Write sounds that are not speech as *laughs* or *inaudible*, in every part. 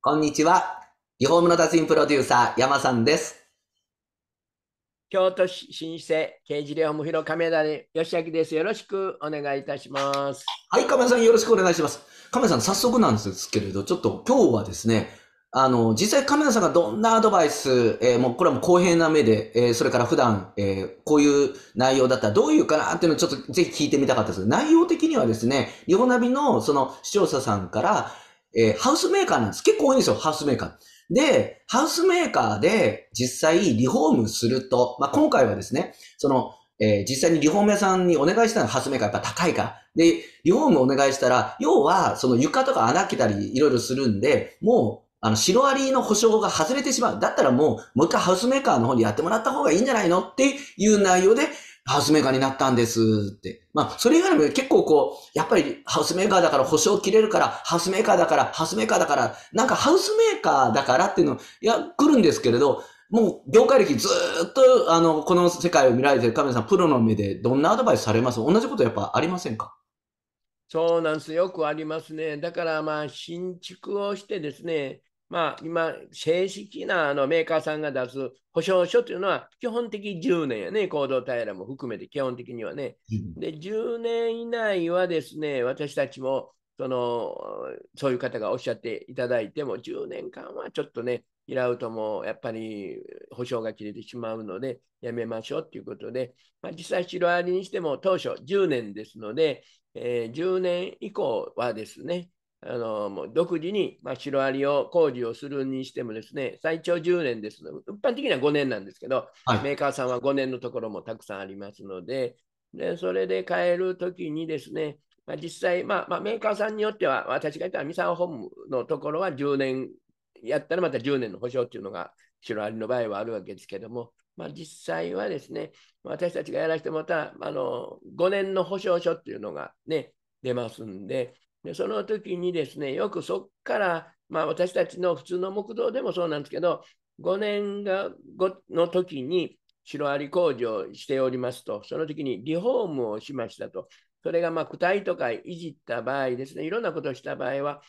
こんにちは。リフォームの達人プロデューサー、山さんです。京都市新生刑事リフォーム広亀田義明です。よろしくお願いいたします。はい、亀田さんよろしくお願いします。亀田さん、早速なんですけれど、ちょっと今日はですね、あの、実際亀田さんがどんなアドバイス、えー、もうこれはもう公平な目で、えー、それから普段、えー、こういう内容だったらどういうかなっていうのをちょっとぜひ聞いてみたかったです。内容的にはですね、リホナビのその視聴者さんから、えー、ハウスメーカーなんです。結構多いんですよ、ハウスメーカー。で、ハウスメーカーで実際リフォームすると、まあ、今回はですね、その、えー、実際にリフォーム屋さんにお願いしたのはハウスメーカーやっぱ高いから。で、リフォームお願いしたら、要は、その床とか穴開けたりいろいろするんで、もう、あの、白ありの保証が外れてしまう。だったらもう、もう一回ハウスメーカーの方にやってもらった方がいいんじゃないのっていう内容で、ハウスメーカーになったんですって。まあ、それ以外にも結構こう、やっぱりハウスメーカーだから保証切れるから、ハウスメーカーだから、ハウスメーカーだから、なんかハウスメーカーだからっていうの、いや、来るんですけれど、もう業界歴ずっと、あの、この世界を見られてる亀さん、プロの目でどんなアドバイスされます同じことやっぱありませんかそうなんです。よくありますね。だからまあ、新築をしてですね、まあ、今、正式なあのメーカーさんが出す保証書というのは、基本的10年やね、行動平らも含めて基本的にはね。で、10年以内はですね、私たちもそのそういう方がおっしゃっていただいても、10年間はちょっとね、らうともやっぱり保証が切れてしまうので、やめましょうということで、まあ、実際、シロアリにしても当初10年ですので、えー、10年以降はですね、あのもう独自に、まあ、シロアリを工事をするにしてもですね最長10年ですの一般的には5年なんですけど、はい、メーカーさんは5年のところもたくさんありますのででそれで変えるときにですね、まあ、実際、まあ、まあ、メーカーさんによっては私が言ったミサオホームのところは10年やったらまた10年の保証っていうのがシロアリの場合はあるわけですけども、まあ、実際はですね私たちがやらせてもらったらあの5年の保証書っていうのがね出ますんで、でその時にですね、よくそこから、まあ、私たちの普通の木造でもそうなんですけど、5年がの時にシロアリ工事をしておりますと、その時にリフォームをしましたと、それがまあ躯体とかいじった場合ですね、いろんなことをした場合は、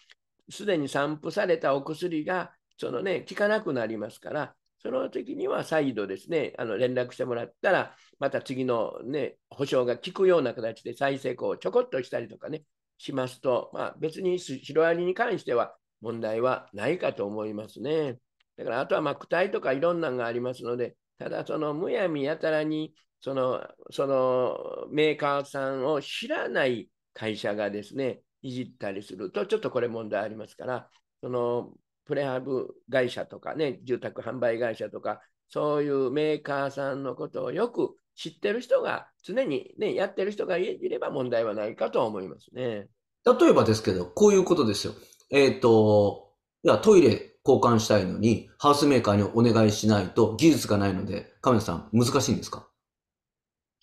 すでに散布されたお薬がその、ね、効かなくなりますから、その時には再度ですね、あの連絡してもらったら、また次の、ね、保証が効くような形で再生工をちょこっとしたりとかね、しますと、まあ、別にシロアリに関しては問題はないかと思いますね。だからあとはまあ躯体とかいろんなのがありますので、ただそのむやみやたらにそのそのメーカーさんを知らない会社がですね、いじったりすると、ちょっとこれ問題ありますから、そのプレハブ会社とかね、住宅販売会社とか、そういうメーカーさんのことをよく知ってる人が、常に、ね、やってる人がいれば問題はないかと思いますね。例えばですけど、こういうことですよ。えっ、と、いや、トイレ交換したいのに、ハウスメーカーにお願いしないと、技術がないので、亀田さん、難しいんですか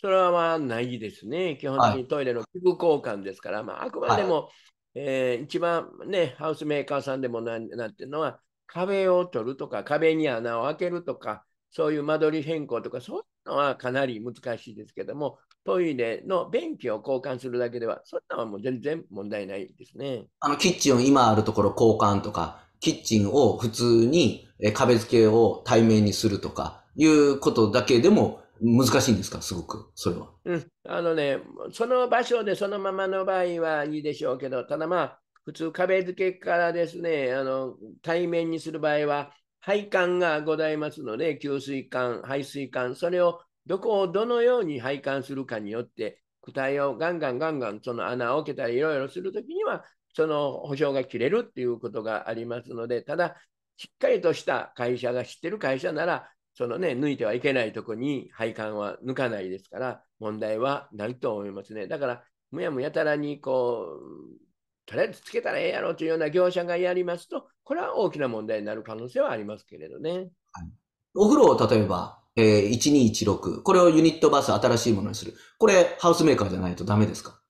それはないですね。基本的にトイレの器具交換ですから、はい、まあ、あくまでも、はい、えー、一番ね、ハウスメーカーさんでもなんなんていうのは、壁を取るとか、壁に穴を開けるとか、そういう間取り変更とか、そういのはかなり難しいですけども、トイレの便器を交換するだけでは、そんなはもう全然問題ないですね。あのキッチンを今あるところ交換とか、キッチンを普通に壁付けを対面にするとかいうことだけでも難しいんですか、すごく、それは。うん、あのね、その場所でそのままの場合はいいでしょうけど、ただまあ、普通壁付けからですね、あの対面にする場合は、配管がございますので、給水管、排水管、それをどこをどのように配管するかによって、躯体をガンガンガンガンその穴を開けたりいろいろするときには、その保証が切れるっていうことがありますので、ただ、しっかりとした会社が知ってる会社なら、そのね、抜いてはいけないとこに配管は抜かないですから、問題はないと思いますね。だから、むやむやたらにこう、とりあえずつけたらええやろというような業者がやりますと、これは大きな問題になる可能性はありますけれどね。はい、お風呂を例えば、えー、1216、これをユニットバス新しいものにする。これ、ハウスメーカーじゃないとダメですか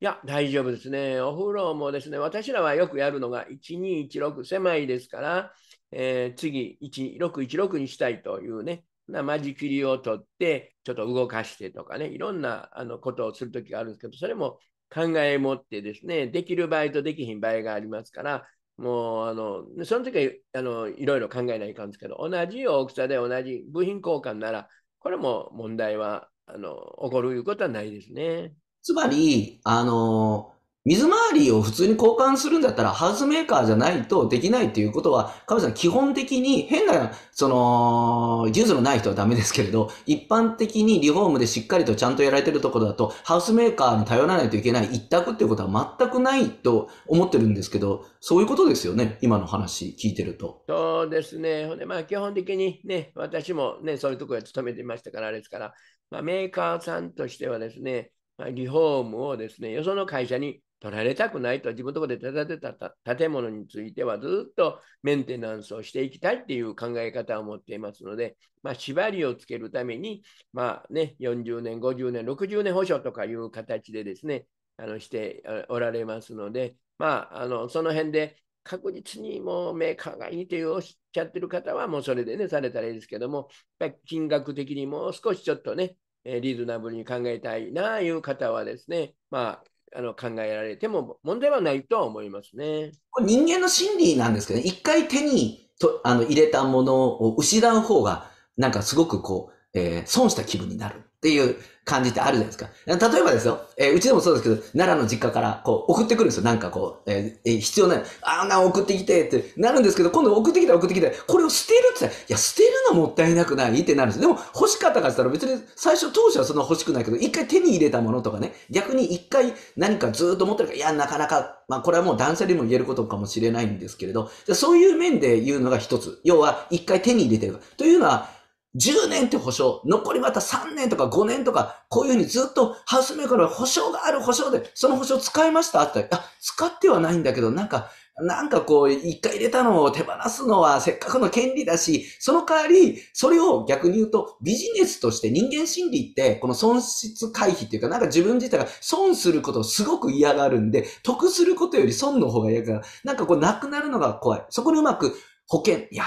いや、大丈夫ですね。お風呂もですね、私らはよくやるのが1216狭いですから、えー、次1616にしたいというね、な間仕切りを取って、ちょっと動かしてとかね、いろんなあのことをするときがあるんですけど、それも考え持ってですね、できる場合とできひん場合がありますから、もうあのその時はあのいろいろ考えないかんですけど、同じ大きさで同じ部品交換なら、これも問題はあの起こるいうことはないですね。つまり、あの水回りを普通に交換するんだったら、ハウスメーカーじゃないとできないっていうことは、メさん基本的に変な、その、技術のない人はダメですけれど、一般的にリフォームでしっかりとちゃんとやられてるところだと、ハウスメーカーに頼らないといけない一択っていうことは全くないと思ってるんですけど、そういうことですよね、今の話聞いてると。そうですね。でまあ、基本的にね、私もね、そういうところで勤めていましたからあれですから、まあ、メーカーさんとしてはですね、リフォームをですね、よその会社に取られたくないと自分のところで建てた建物についてはずっとメンテナンスをしていきたいっていう考え方を持っていますので、まあ、縛りをつけるために、まあね、40年、50年、60年保証とかいう形でですね、あのしておられますので、まあ、あのその辺で確実にもうメーカーがいいというおっしゃってる方はもうそれでね、されたらいいですけども、やっぱり金額的にもう少しちょっとね、リーズナブルに考えたいなという方はですね、まあ、あの考えられても問題はないとは思いますね。これ人間の心理なんですけど、ね、一回手にとあの入れたものを失う方が、なんかすごくこう、えー、損した気分になるっていう感じってあるじゃないですか。例えばですよ、えー、うちでもそうですけど、奈良の実家からこう送ってくるんですよ。なんかこう、えー、必要ない。あんな送ってきてってなるんですけど、今度送ってきた送ってきて、これを捨てるって言ったら、いや、捨てるのもったいなくないってなるんですよ。でも欲しかったからしたら別に最初当初はそんな欲しくないけど、一回手に入れたものとかね、逆に一回何かずっと持ってるから、いや、なかなか、まあこれはもう男性にも言えることかもしれないんですけれど、そういう面で言うのが一つ。要は一回手に入れてる。というのは、10年って保証、残りまた3年とか5年とか、こういうふうにずっとハウスメーカーの保証がある保証で、その保証使いましたってあ、使ってはないんだけど、なんか、なんかこう、一回入れたのを手放すのはせっかくの権利だし、その代わり、それを逆に言うとビジネスとして人間心理って、この損失回避っていうか、なんか自分自体が損することをすごく嫌がるんで、得することより損の方が嫌から、なんかこう、なくなるのが怖い。そこにうまく保険、いやー、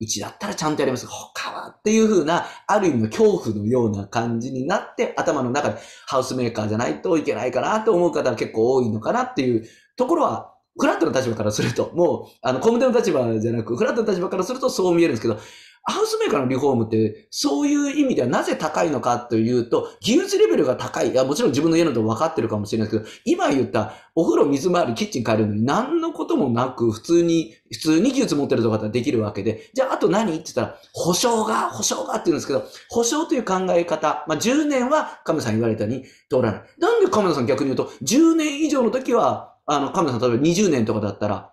うちだったらちゃんとやります。他はっていう風な、ある意味の恐怖のような感じになって、頭の中でハウスメーカーじゃないといけないかなと思う方が結構多いのかなっていうところは、フラットの立場からすると、もう、あの、コムテの立場じゃなく、フラットの立場からするとそう見えるんですけど、ハウスメーカーのリフォームって、そういう意味ではなぜ高いのかというと、技術レベルが高い。いや、もちろん自分の家のと分かってるかもしれないですけど、今言ったお風呂、水回り、キッチン変えるのに何のこともなく、普通に、普通に技術持ってるとかできるわけで、じゃああと何って言ったら、保証が、保証がって言うんですけど、保証という考え方、まあ、10年は亀田さん言われたに通らない。なんで亀田さん逆に言うと、10年以上の時は、あの、亀田さん例えば20年とかだったら、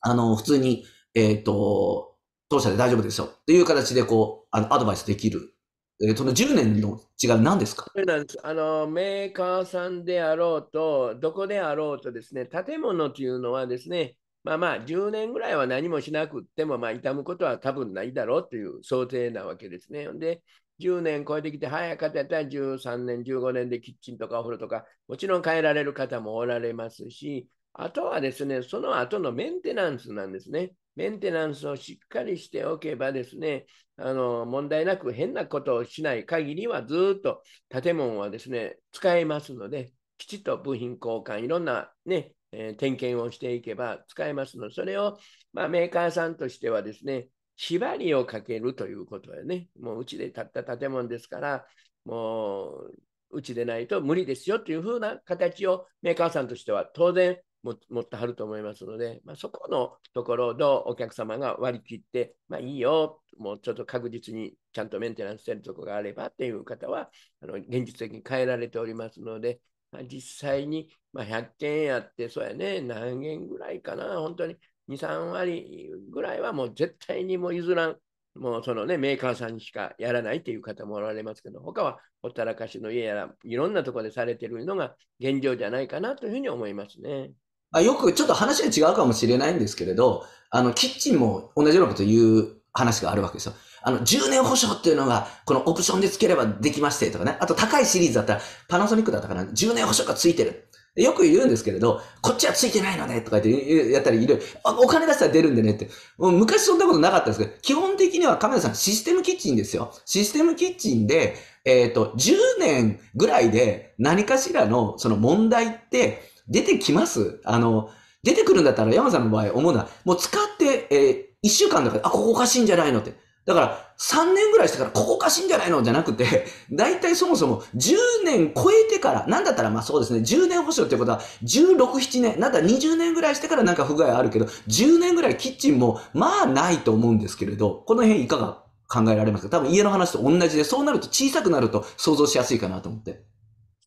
あの、普通に、えっ、ー、と、当社で大丈夫ですよっていう形でこうあのアドバイスできる、えー、その10年の違い何ですかそうなんですあのメーカーさんであろうと、どこであろうとですね、建物というのはですね、まあまあ10年ぐらいは何もしなくても、まあ、痛むことは多分ないだろうという想定なわけですね。で、10年超えてきて、早かったら13年、15年でキッチンとかお風呂とか、もちろん変えられる方もおられますし、あとはですね、その後のメンテナンスなんですね。メンテナンスをしっかりしておけばですね、あの問題なく変なことをしない限りはずっと建物はですね、使えますので、きちっと部品交換、いろんなね、えー、点検をしていけば使えますので、それを、まあ、メーカーさんとしてはですね、縛りをかけるということでね、もううちで建った建物ですから、もううちでないと無理ですよというふうな形をメーカーさんとしては当然持ってはると思いますので、まあ、そこのところをどうお客様が割り切って、まあ、いいよ、もうちょっと確実にちゃんとメンテナンスしてるとこがあればっていう方は、あの現実的に変えられておりますので、まあ、実際に、ま100件やって、そうやね、何件ぐらいかな、本当に2、3割ぐらいはもう絶対にもう譲らん。もうそのね、メーカーさんにしかやらないという方もおられますけど、他はほったらかしの家やら、いろんなところでされてるのが現状じゃないかなというふうに思いますね。あ、よくちょっと話が違うかもしれないんですけれど、あの、キッチンも同じようなこと言う話があるわけですよ。あの、10年保証っていうのが、このオプションで付ければできましてとかね。あと高いシリーズだったら、パナソニックだったかな、10年保証が付いてる。よく言うんですけれど、こっちはついてないのねとか言ってやったりいる。お金出したら出るんでねって。もう昔そんなことなかったんですけど、基本的には亀田さんシステムキッチンですよ。システムキッチンで、えっ、ー、と、10年ぐらいで何かしらのその問題って、出てきますあの、出てくるんだったら山さんの場合思うのは、もう使って、えー、1週間とか、あ、ここおかしいんじゃないのって。だから、3年ぐらいしてから、ここおかしいんじゃないのじゃなくて、*laughs* 大体そもそも10年超えてから、なんだったらまあそうですね、10年保証ってことは、16、7年、なんだ20年ぐらいしてからなんか不具合あるけど、10年ぐらいキッチンも、まあないと思うんですけれど、この辺いかが考えられますか多分家の話と同じで、そうなると小さくなると想像しやすいかなと思って。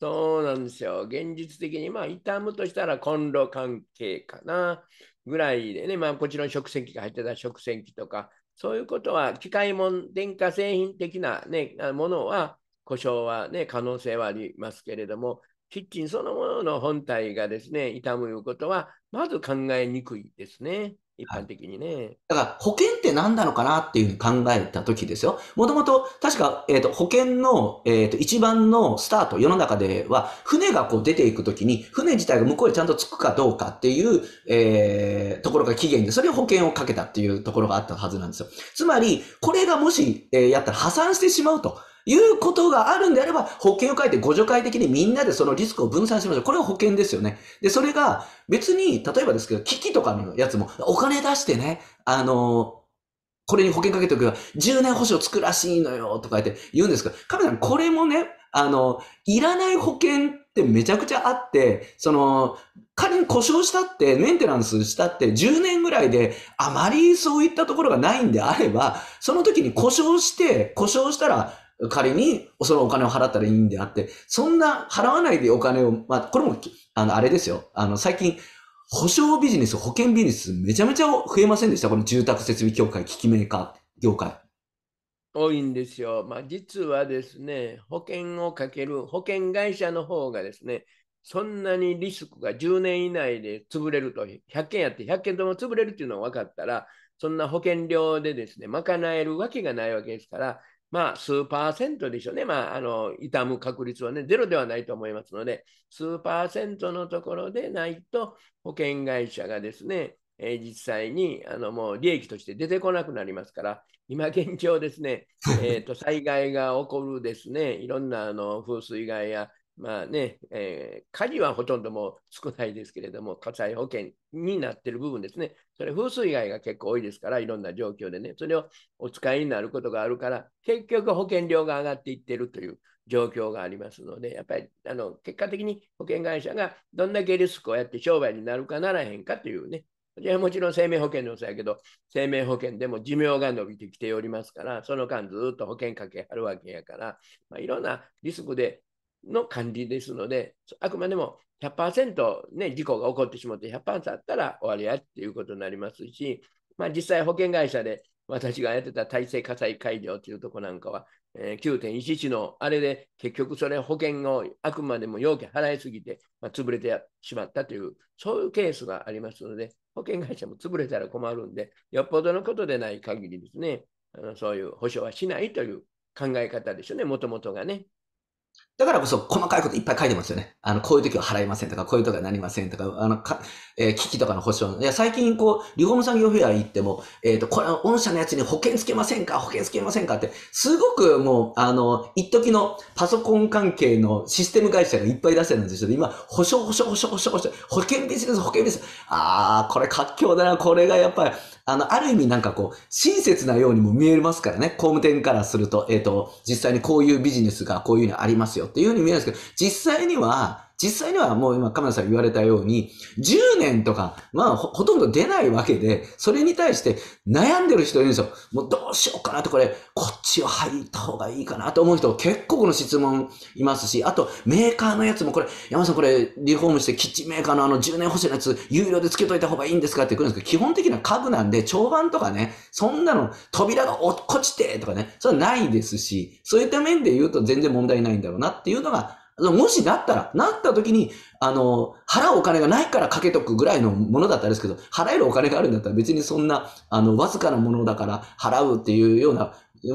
そうなんですよ。現実的に、まあ、痛むとしたらコンロ関係かなぐらいでね、まあ、こっちの食洗機が入ってた食洗機とか、そういうことは、機械も電化製品的な、ね、ものは、故障はね、可能性はありますけれども、キッチンそのものの本体がですね、痛むことは、まず考えにくいですね。一般的にね、はい。だから保険って何なのかなっていうふうに考えた時ですよ。もともと確か、えーと、保険の、えーと、一番のスタート、世の中では船がこう出ていく時に船自体が向こうへちゃんと着くかどうかっていう、えー、ところが起源で、それを保険をかけたっていうところがあったはずなんですよ。つまり、これがもし、えー、やったら破産してしまうと。いうことがあるんであれば、保険を書いて、互助会的にみんなでそのリスクを分散しましょう。これは保険ですよね。で、それが別に、例えばですけど、危機とかのやつも、お金出してね、あのーこれに保険かけておけば、10年保証つくらしいのよ、とか言って言うんですけど、カメさん、これもね、あの、いらない保険ってめちゃくちゃあって、その、仮に故障したって、メンテナンスしたって、10年ぐらいで、あまりそういったところがないんであれば、その時に故障して、故障したら、仮にそのお金を払ったらいいんであって、そんな払わないでお金を、まあ、これも、あの、あれですよ。あの、最近、保証ビジネス、保険ビジネス、めちゃめちゃ増えませんでした。この住宅設備協会、機器メーカー業界。多いんですよ。まあ、実はですね、保険をかける保険会社の方がですね、そんなにリスクが10年以内で潰れると、100件やって100件とも潰れるっていうのが分かったら、そんな保険料でですね、賄えるわけがないわけですから、まあ、数パーセントでしょうね。まあ、あの、痛む確率はね、ゼロではないと思いますので、数パーセントのところでないと、保険会社がですね、えー、実際にあのもう利益として出てこなくなりますから、今現状ですね、えーと、と災害が起こるですね、いろんなあの風水害やまあね、えー、火事はほとんども少ないですけれども、火災保険になってる部分ですね。それ、風水害が結構多いですから、いろんな状況でね、それをお使いになることがあるから、結局保険料が上がっていってるという状況がありますので、やっぱりあの結果的に保険会社がどんだけリスクをやって商売になるかならへんかというね、じゃあもちろん生命保険のせいやけど、生命保険でも寿命が伸びてきておりますから、その間ずっと保険かけはるわけやから、まあ、いろんなリスクでの管理ですので、あくまでも100%、ね、事故が起こってしまって100%あったら終わりやっていうことになりますし、まあ、実際保険会社で私がやってた体制火災会場というとこなんかは、えー、9.11のあれで結局それ保険をあくまでも要件払いすぎて、まあ、潰れてしまったというそういうケースがありますので保険会社も潰れたら困るんでよっぽどのことでない限りですねあのそういう保証はしないという考え方でしょうねもともとがね。だからこそ細かいこといっぱい書いてますよね。あの、こういう時は払いませんとか、こういう時はなりませんとか、あの、か、えー、機器とかの保証。いや、最近こう、リフォーム産業フェア行っても、えっ、ー、と、これ、御社のやつに保険つけませんか保険つけませんかって、すごくもう、あの、一時のパソコン関係のシステム会社がいっぱい出してるんですけど、今、保証、保証、保証、保証、保証、保険ビジネス、保険ビジネス。あー、これ活況だな。これがやっぱり、あの、ある意味なんかこう、親切なようにも見えますからね。工務店からすると、えっ、ー、と、実際にこういうビジネスがこういうのありますよっていうふうに見えるんですけど、実際には、実際にはもう今、カメラさん言われたように、10年とか、まあほ、ほとんど出ないわけで、それに対して悩んでる人いるんですよ。もうどうしようかなとこれ、こっちを入った方がいいかなと思う人結構この質問いますし、あとメーカーのやつもこれ、山さんこれリフォームしてキッチンメーカーのあの10年保証のやつ、有料でつけといた方がいいんですかって来るんですけど、基本的には家具なんで、長板とかね、そんなの扉が落っこちてとかね、それはないですし、そういった面で言うと全然問題ないんだろうなっていうのが、もしなったら、なった時に、あの、払うお金がないからかけとくぐらいのものだったらですけど、払えるお金があるんだったら別にそんな、あの、わずかなものだから払うっていうような、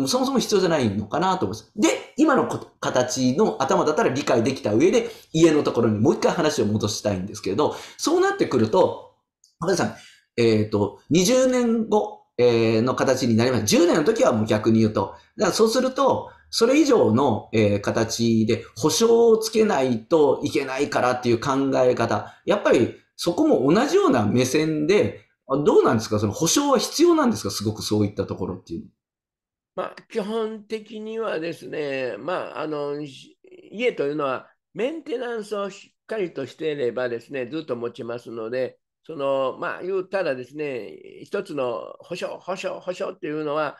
そもそも必要じゃないのかなと思います。で、今の形の頭だったら理解できた上で、家のところにもう一回話を戻したいんですけれど、そうなってくると、ごめんなさい、えっ、ー、と、20年後、えー、の形になります。10年の時はもう逆に言うと。だからそうすると、それ以上の、えー、形で保証をつけないといけないからっていう考え方。やっぱりそこも同じような目線で、どうなんですかその保証は必要なんですかすごくそういったところっていうのまあ、基本的にはですね、まあ、あの家というのはメンテナンスをしっかりとしていればですねずっと持ちますので、そのまあ、言ったらですね、一つの保証、保証、保証っていうのは、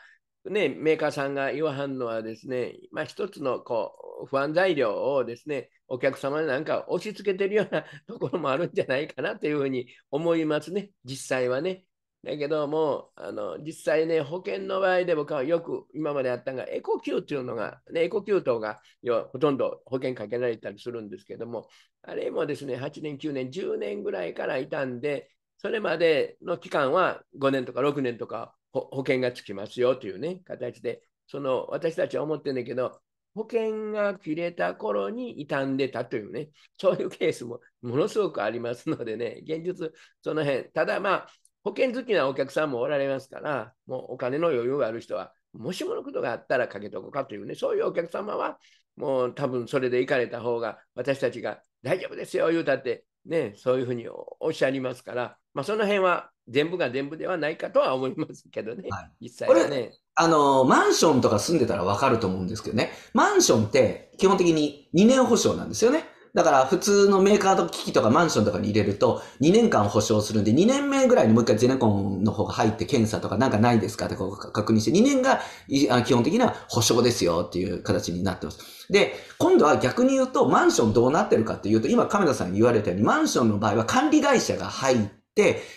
ね、メーカーさんが言わはんのはですね、まあ、一つのこう不安材料をですね、お客様なんか押し付けてるような *laughs* ところもあるんじゃないかなというふうに思いますね、実際はね。だけども、あの実際ね、保険の場合で僕はよく今まであったのが、エコ給というのが、ね、エコ給湯がほとんど保険かけられたりするんですけども、あれもですね、8年、9年、10年ぐらいからいたんで、それまでの期間は5年とか6年とか保険がつきますよというね、形で、その私たちは思ってるんだけど、保険が切れた頃に傷んでたというね、そういうケースもものすごくありますのでね、現実、その辺、ただまあ、保険好きなお客さんもおられますから、もうお金の余裕がある人は、もしものことがあったらかけとこうかというね、そういうお客様は、もう多分それで行かれた方が、私たちが大丈夫ですよ、言うたって、ね、そういうふうにおっしゃりますから、まあ、その辺は全部が全部ではないかとは思いますけどね、はい、実際はね。あの、マンションとか住んでたらわかると思うんですけどね、マンションって基本的に2年保証なんですよね。だから普通のメーカーと機器とかマンションとかに入れると2年間保証するんで2年目ぐらいにもう一回ゼネコンの方が入って検査とかなんかないですかって確認して2年が基本的な保証ですよっていう形になってます。で、今度は逆に言うとマンションどうなってるかっていうと今亀田さんに言われたようにマンションの場合は管理会社が入っ、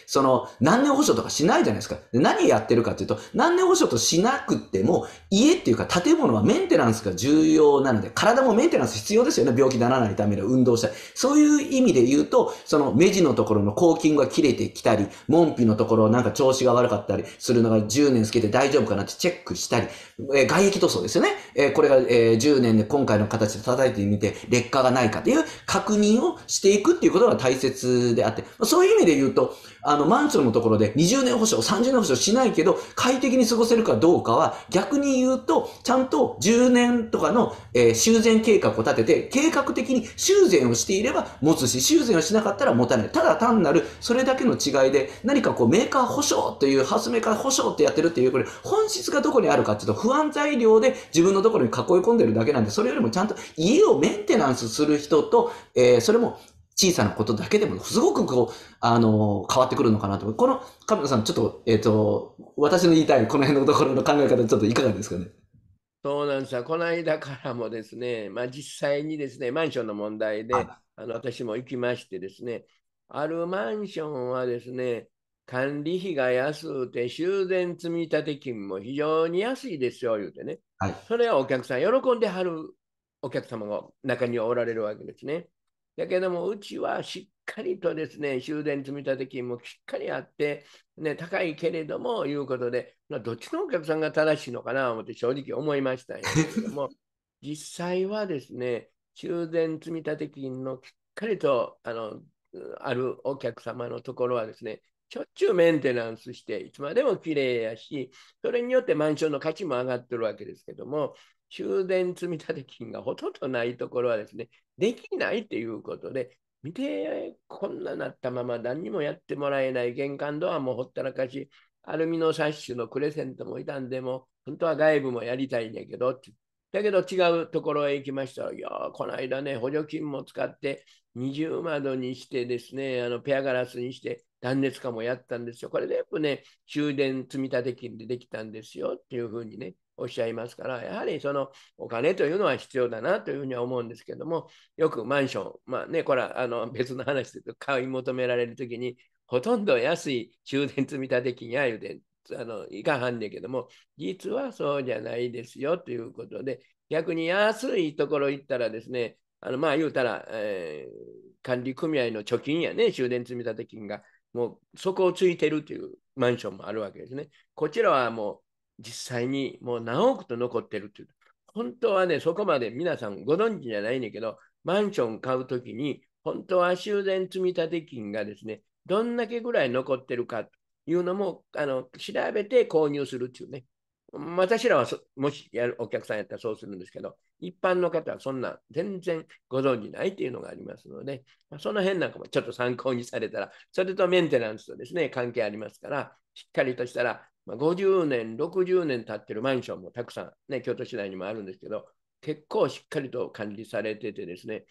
その、何年保証とかしないじゃないですか。何やってるかっていうと、何年保証としなくても、家っていうか建物はメンテナンスが重要なので、体もメンテナンス必要ですよね。病気にならないための運動したり。そういう意味で言うと、その目地のところのコーキングが切れてきたり、門扉のところなんか調子が悪かったりするのが10年つけて大丈夫かなってチェックしたり、えー、外壁塗装ですよね。えー、これが、えー、10年で今回の形で叩いてみて、劣化がないかという確認をしていくっていうことが大切であって、そういう意味で言うと、あの、マンツーのところで20年保証、30年保証しないけど、快適に過ごせるかどうかは、逆に言うと、ちゃんと10年とかの、えー、修繕計画を立てて、計画的に修繕をしていれば持つし、修繕をしなかったら持たない。ただ単なる、それだけの違いで、何かこう、メーカー保証という、発明から保証ってやってるっていう、これ、本質がどこにあるかっていうと、不安材料で自分のところに囲い込んでるだけなんで、それよりもちゃんと家をメンテナンスする人と、えー、それも小さなことだけでも、すごくこう、あの、変わってくるのかなと。この、カメラさん、ちょっと、えっ、ー、と、私の言いたい、この辺のところの考え方、ちょっといかがですかね。そうなんですよ。この間からもですね、まあ実際にですね、マンションの問題で、あの私も行きましてですね、あるマンションはですね、管理費が安くて修繕積立金も非常に安いですよ、言うてね。はい、それはお客さん、喜んではるお客様が中におられるわけですね。やけども、うちはしっかりとですね、終電積立金もしっかりあって、ね、高いけれども、いうことで、まあ、どっちのお客さんが正しいのかな、思って正直思いましたけれけども、*laughs* 実際はですね、修繕積立金のしっかりとあのあるお客様のところはですね、しょっちゅうメンテナンスして、いつまでも綺麗やし、それによってマンションの価値も上がってるわけですけども、修繕積立金がほとんどないところはですね、できないということで、見て、こんななったまま何にもやってもらえない、玄関ドアもほったらかし、アルミのサッシュのクレセントもいたんでも、本当は外部もやりたいんだけどって。だけど違うところへ行きましたら、いやこの間ね、補助金も使って二重窓にしてですね、あのペアガラスにして断熱化もやったんですよ。これ全部ね、終電積立金でできたんですよっていうふうにね、おっしゃいますから、やはりそのお金というのは必要だなというふうには思うんですけども、よくマンション、まあね、これはあの別の話で買い求められるときに、ほとんど安い終電積立金や言うて、あのいかはんねんけども、実はそうじゃないですよということで、逆に安いところ行ったらですね、あのまあ言うたら、えー、管理組合の貯金やね、終電積立金がもうそこをついてるというマンションもあるわけですね。こちらはも実際にもう何億と残ってるっていう。本当はね、そこまで皆さんご存知じゃないんだけど、マンション買うときに、本当は修繕積立金がですね、どんだけぐらい残ってるかというのもあの調べて購入するっていうね。私らはもしやるお客さんやったらそうするんですけど、一般の方はそんな全然ご存じないっていうのがありますので、その辺なんかもちょっと参考にされたら、それとメンテナンスとですね、関係ありますから、しっかりとしたらまあ、50年、60年経ってるマンションもたくさん、ね、京都市内にもあるんですけど、結構しっかりと管理されててですね、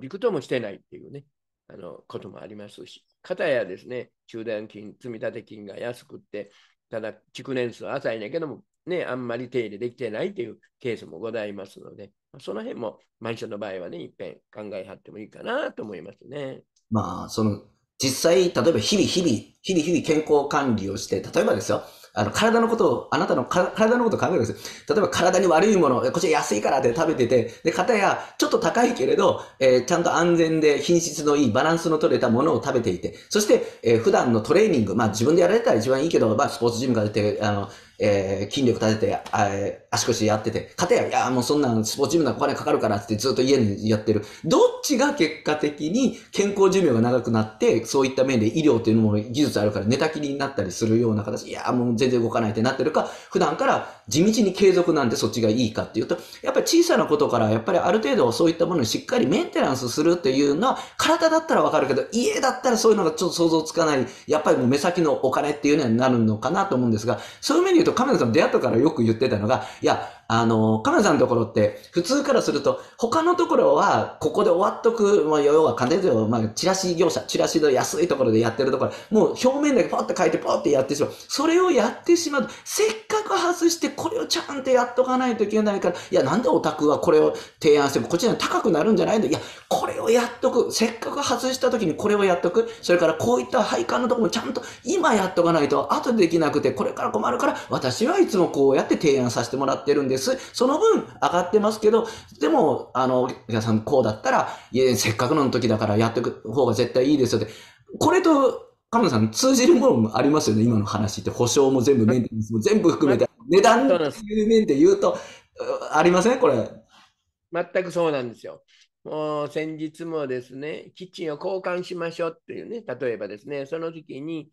びくともしてないっていうね、あのこともありますし、かたやですね、中断金、積立金が安くって、ただ、築年数は浅いんだけども、ね、あんまり手入れできてないというケースもございますので、その辺もマンションの場合はね、いっぺん考えはってもいいかなと思いますね。まあ、その実際、例えば日々、日々、日々、日々健康管理をして、例えばですよ、あの、体のことを、あなたの体のことを考えるんですよ。例えば体に悪いもの、こちら安いからって食べてて、で、かたやちょっと高いけれど、えー、ちゃんと安全で品質のいいバランスの取れたものを食べていて、そして、えー、普段のトレーニング、まあ自分でやられたら一番いいけど、まあスポーツジムから出て、あの、えー、筋力立てて、えー、足腰やってて、かたや、いや、もうそんなんスポーツジムなお金かかるからってずっと家にやってる。どっちが結果的に健康寿命が長くなって、そういった面で医療というのも技術あるから寝たきりになったりするような形、いや、もう全然動かないってなってるか、普段から地道に継続なんでそっちがいいかっていうと、やっぱり小さなことから、やっぱりある程度そういったものにしっかりメンテナンスするっていうのは、体だったらわかるけど、家だったらそういうのがちょっと想像つかない、やっぱりもう目先のお金っていうのになるのかなと思うんですが、そういう面で言うと、亀田さん出会ったからよく言ってたのが、いや、あの、カナさんのところって、普通からすると、他のところは、ここで終わっとく、まあ、要は、金でよ、まあ、チラシ業者、チラシの安いところでやってるところ、もう表面だけパッと書いて、パッとやってしまう。それをやってしまうせっかく外して、これをちゃんとやっとかないといけないから、いや、なんでオタクはこれを提案しても、こっちら高くなるんじゃないのいや、これをやっとく。せっかく外した時にこれをやっとく。それから、こういった配管のところもちゃんと、今やっとかないと、後でできなくて、これから困るから、私はいつもこうやって提案させてもらってるんです。。その分、上がってますけど、でも、あの、お客さんこうだったら、いや、せっかくの時だからやっていく方が絶対いいですよって。これと、彼女さん通じるものもありますよね、今の話って。保証も全部、全部含めて、値段いの面で言うと、ありませんこれ。全くそうなんですよ。もう先日もですね、キッチンを交換しましょうっていうね、例えばですね、その時に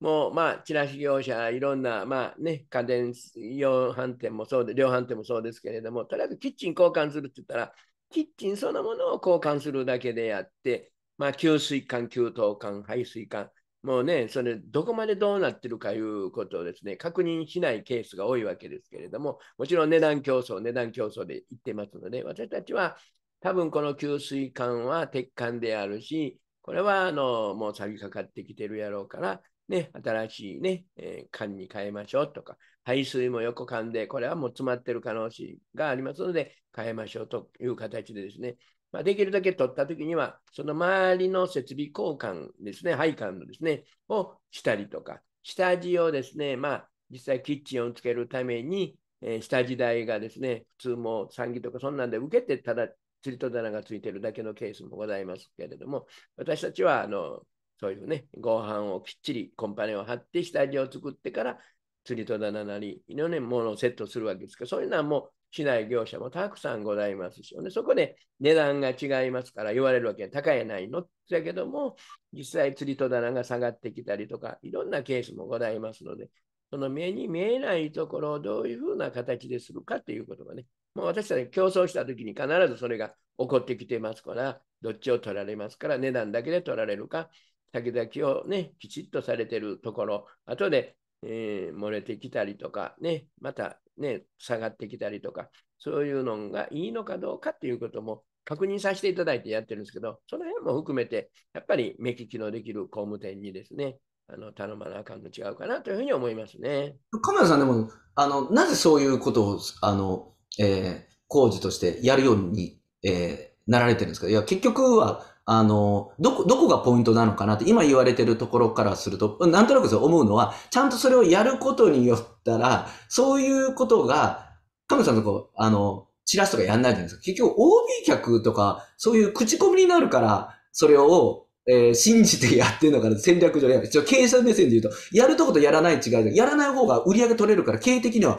もうまあ、チラシ業者、いろんな、まあね、家電量販店もそうで、量販店もそうですけれども、とりあえずキッチン交換するって言ったら、キッチンそのものを交換するだけであって、まあ、給水管、給湯管、排水管、もうね、それ、どこまでどうなってるかいうことをですね、確認しないケースが多いわけですけれども、もちろん値段競争、値段競争で言ってますので、私たちは、多分この給水管は鉄管であるし、これはあのもう錆びかかってきてるやろうから、ね、新しいね、えー、缶に変えましょうとか、排水も横缶で、これはもう詰まってる可能性がありますので、変えましょうという形でですね、まあ、できるだけ取ったときには、その周りの設備交換ですね、配管のですね、をしたりとか、下地をですね、まあ、実際キッチンをつけるために、えー、下地代がですね、普通も産業とかそんなんで受けて、ただ、釣り戸棚がついてるだけのケースもございますけれども、私たちは、あの、そういうね、ご飯をきっちりコンパネを張って、下地を作ってから、釣り戸棚なりのね、ものをセットするわけですけど、そういうのはもう、市内業者もたくさんございますし、ね、そこで値段が違いますから言われるわけ高いないのだけども、実際釣り戸棚が下がってきたりとか、いろんなケースもございますので、その目に見えないところをどういうふうな形でするかということがね、もう私たち競争したときに必ずそれが起こってきてますから、どっちを取られますから、値段だけで取られるか、先々をね、きちっとされてるところ、後で、えー、漏れてきたりとか、ね、またね、下がってきたりとか、そういうのがいいのかどうかっていうことも確認させていただいてやってるんですけど、その辺も含めて、やっぱり目利きのできる工務店にですね、あの頼まなあかんの違うかなというふうに思いますね。カメラさんでも、あのなぜそういうことをあの、えー、工事としてやるように、えー、なられてるんですかいや、結局はあの、どこ、どこがポイントなのかなって、今言われてるところからすると、なんとなくそう思うのは、ちゃんとそれをやることによったら、そういうことが、ムさんのこう、あの、チラシとかやんないじゃないですか。結局、OB 客とか、そういう口コミになるから、それを、えー、信じてやってるのかな、戦略上や一応経営者目線で言うと、やるとことやらない違いで、やらない方が売り上げ取れるから、経営的には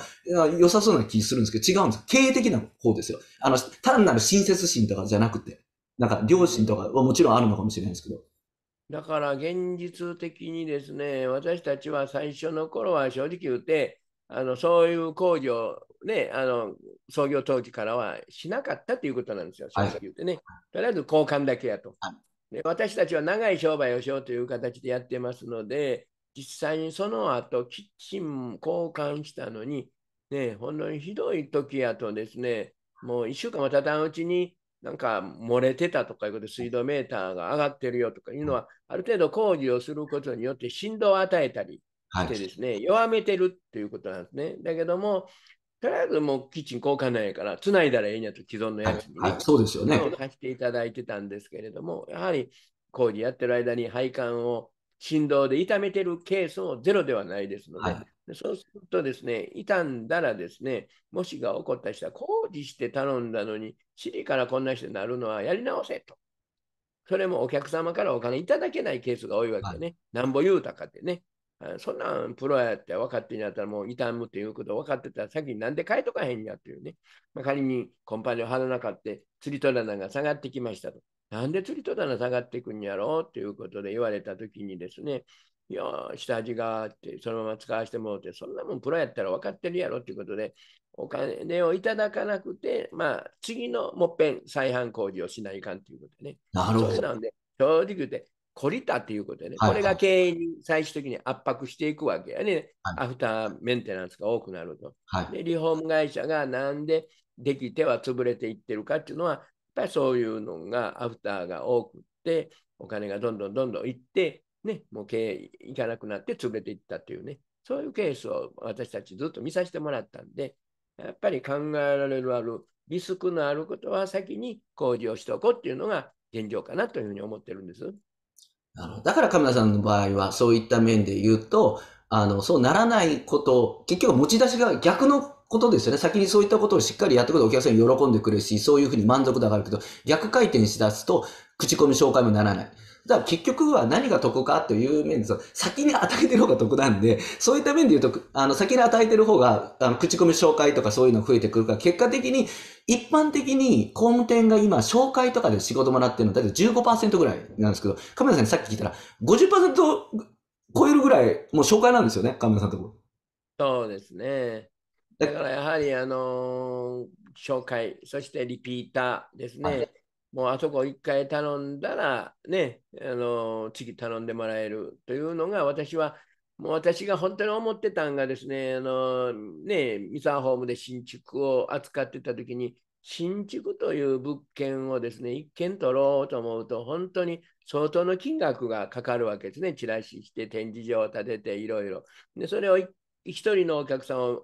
良さそうな気するんですけど、違うんです。経営的な方ですよ。あの、単なる親切心とかじゃなくて。なんか両親とかはもちろんあるのかもしれないですけど。だから現実的にですね、私たちは最初の頃は正直言って、あのそういう工場、ね、あの創業当時からはしなかったということなんですよ、正直言ってね。はい、とりあえず交換だけやと、はい、で。私たちは長い商売をしようという形でやってますので、実際にその後キッチン交換したのに、ね、ほんのひどい時やとですね、もう1週間も経たんうちに、なんか漏れてたとかいうことで水道メーターが上がってるよとかいうのは、ある程度工事をすることによって振動を与えたりしてですね、はい、弱めてるっていうことなんですね。だけども、とりあえずもうキッチン交換なんやから、つないだらええんやと既存のやつに、ねはいはい、そうですよね。貸していただいてたんですけれども、やはり工事やってる間に配管を振動で痛めてるケースもゼロではないですので、はい、そうするとですね、傷んだらですね、もしが起こった人は工事して頼んだのに、チリからこんな人になるのはやり直せと。それもお客様からお金いただけないケースが多いわけでね、なんぼ言うたかってね。そんなんプロやって分かってんやったらもう傷むっていうこと分かってたら先になんで書いとかへんやっていうね。まあ、仮にコンパニオ貼らなかって釣り戸棚が下がってきましたと。なんで釣り戸棚下がってくんやろうということで言われたときにですね、いや、下地があって、そのまま使わせてもらって、そんなもんプロやったら分かってるやろっていうことで、お金をいただかなくて、まあ、次のもっぺん再販工事をしないかんということでね。なるほど。なんで、正直言って、懲りたっていうことでね、はいはい、これが経営に最終的に圧迫していくわけやね、はい、アフターメンテナンスが多くなると。はい、でリフォーム会社がなんでできては潰れていってるかっていうのは、やっぱりそういうのがアフターが多くって、お金がどんどんどんどんいって、ね、もう経営行かなくなって潰れていったというね、そういうケースを私たちずっと見させてもらったんで、やっぱり考えられるあるリスクのあることは先に工事をしておこうっていうのが現状かなというふうに思ってるんです。あのだから亀田さんの場合はそういった面で言うとあのそうならないこと結局持ち出しが逆のことですよね。先にそういったことをしっかりやってくるとお客さん喜んでくれるし、そういうふうに満足度上がるけど、逆回転しだすと、口コミ紹介もならない。じゃ結局は何が得かという面で、先に与えてる方が得なんで、そういった面で言うと、あの、先に与えてる方が、あの、口コミ紹介とかそういうの増えてくるから、結果的に、一般的に工務店が今、紹介とかで仕事もらってるの、だいたい15%ぐらいなんですけど、カメラさんにさっき聞いたら50、超えるぐらい、もう紹介なんですよね、カ田さんのところ。そうですね。だからやはり、あのー、紹介、そしてリピーターですね。もうあそこ一回頼んだら、ね、あの、次頼んでもらえるというのが、私は、もう私が本当に思ってたんがですね、あの、ね、ミサホームで新築を扱ってた時に、新築という物件をですね、一軒取ろうと思うと、本当に相当の金額がかかるわけですね。チラシして、展示場を建てて、いろいろ。で、それを一人のお客さんを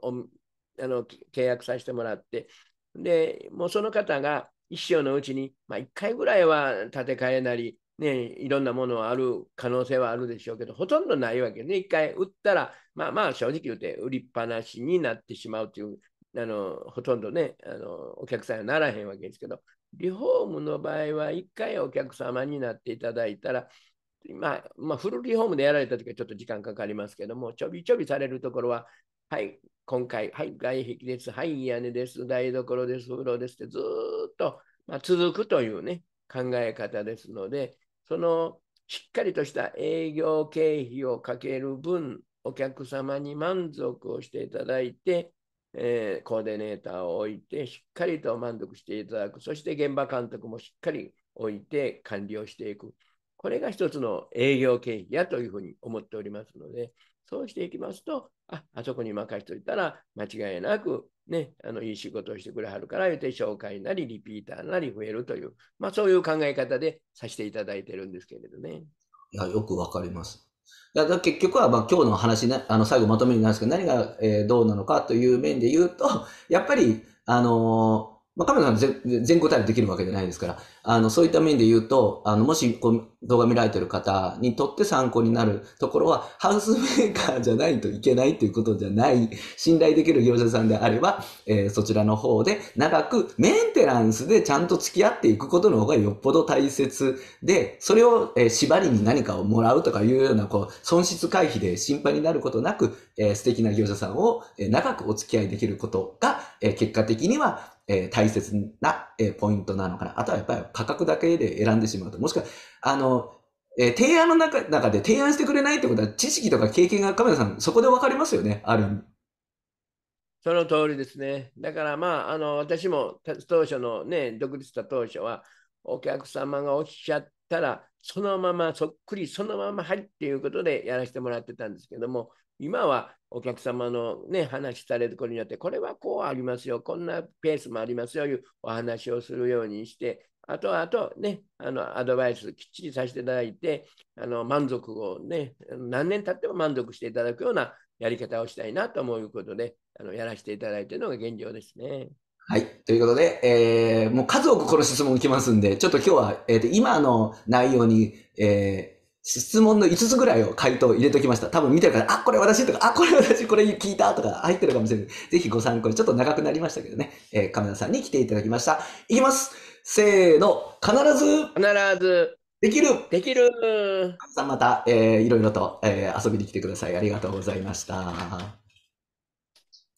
あの契約させてもらって、で、もうその方が、一生のうちに、まあ、1回ぐらいは建て替えなり、ね、いろんなものはある可能性はあるでしょうけど、ほとんどないわけね。1回売ったら、まあまあ正直言うて売りっぱなしになってしまうという、あのほとんどねあの、お客さんにならへんわけですけど、リフォームの場合は1回お客様になっていただいたら、まあ、まあ、フルリフォームでやられたときはちょっと時間かかりますけども、ちょびちょびされるところは、はい、今回、はい、外壁です、はい、屋根です、台所です、風呂ですってずっと、まあ、続くというね、考え方ですので、そのしっかりとした営業経費をかける分、お客様に満足をしていただいて、えー、コーディネーターを置いて、しっかりと満足していただく、そして現場監督もしっかり置いて管理をしていく。これが一つの営業経費やというふうに思っておりますので、そうしていきますと、あ、あそこに任しといたら、間違いなく、ね、あの、いい仕事をしてくれはるから、言うて、紹介なり、リピーターなり増えるという、まあ、そういう考え方でさせていただいてるんですけれどね。いや、よくわかります。だから結局は、まあ、今日の話ね、あの、最後まとめになるんですけど、何が、えー、どうなのかという面で言うと、やっぱり、あのーまあ、カメラなん全個対応できるわけじゃないですから、あの、そういった面で言うと、あの、もしこう動画見られてる方にとって参考になるところは、ハウスメーカーじゃないといけないということじゃない、信頼できる業者さんであれば、えー、そちらの方で長くメンテナンスでちゃんと付き合っていくことの方がよっぽど大切で、それを、えー、縛りに何かをもらうとかいうような、こう、損失回避で心配になることなく、えー、素敵な業者さんを、えー、長くお付き合いできることが、えー、結果的には、え大切な、えポイントなのかな。あとはやっぱり価格だけで選んでしまうと。もしくは、あの、え提案の中中で提案してくれないってことは、知識とか経験がカメラさん、そこで分かりますよね、あるその通りですね。だからまあ、あの私も当初のね、独立した当初は、お客様が落ちちゃったら、そのままそっくりそのまま入っていうことでやらせてもらってたんですけども、今はお客様のね、話されることによって、これはこうありますよ、こんなペースもありますよ、いうお話をするようにして、あとはあとね、あのアドバイスきっちりさせていただいて、あの満足をね、何年経っても満足していただくようなやり方をしたいなと思うことで、あのやらせていただいているのが現状ですね。はい。ということで、えー、もう数多くこの質問来ますんで、ちょっと今日は、えっ、ー、と、今の内容に、えー、質問の5つぐらいを回答入れときました。多分見てるから、あ、これ私とか、あ、これ私、これ聞いたとか入ってるかもしれない。ぜひご参考に。ちょっと長くなりましたけどね。えー、亀田さんに来ていただきました。いきますせーの必ず必ずできるできるさんまた、えー、いろいろと、えー、遊びに来てください。ありがとうございました。